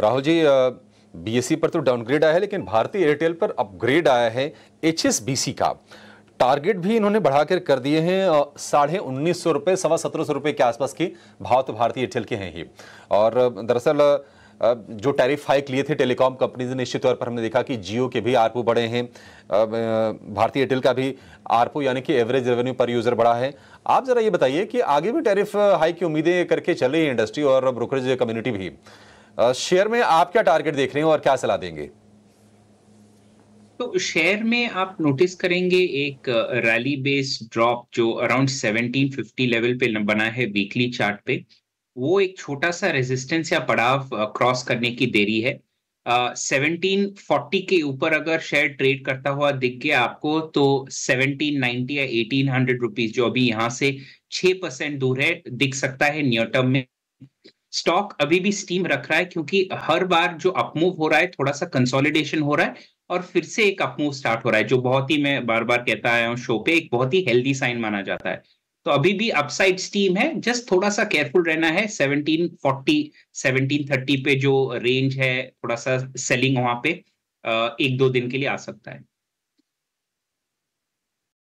राहुल जी BSc e पर तो downgrade आया है लेकिन भारतीय एयरटेल पर अपग्रेड आया है एचएसबीसी का टारगेट भी इन्होंने बढ़ाकर कर दिए हैं साढ़े उन्नीस सौ रुपये सवा सत्रह सौ रुपये के आसपास की भाव तो भारतीय एयरटेल के हैं ही और दरअसल जो टैरिफ हाइक लिए थे टेलीकॉम कंपनीज ने निश्चित तौर पर हमने देखा कि जियो के भी आरपू बढ़े हैं भारतीय एयरटेल का भी आरपू यानी कि एवरेज रेवेन्यू पर यूज़र बढ़ा है आप ज़रा ये बताइए कि आगे भी टैरिफ हाइक की उम्मीदें करके चल रही है इंडस्ट्री और ब्रोकरेज कम्युनिटी भी शेयर में आप क्या टारगेट देख रहे हैं और क्या सलाह देंगे तो शेयर में आप नोटिस करेंगे एक रैली बेस्ड ड्रॉप जो अराउंड 1750 लेवल पे बना है वीकली चार्ट पे वो एक छोटा सा रेजिस्टेंस या पड़ाव क्रॉस करने की देरी है uh, 1740 के ऊपर अगर शेयर ट्रेड करता हुआ दिख गया आपको तो 1790 या 1800 रुपीस जो अभी यहां से 6 परसेंट दूर है दिख सकता है नियर टर्म में स्टॉक अभी भी स्टीम रख रहा है क्योंकि हर बार जो अपमूव हो रहा है थोड़ा सा कंसोलिडेशन हो रहा है और फिर से एक अपमूव स्टार्ट हो रहा है जो बहुत ही मैं बार बार कहता आया हूँ शो पे एक बहुत ही हेल्दी साइन माना जाता है तो अभी भी अपसाइड स्टीम है जस्ट थोड़ा सा केयरफुल रहना है 1740 1730 पे जो रेंज है थोड़ा सा सेलिंग वहां पे एक दो दिन के लिए आ सकता है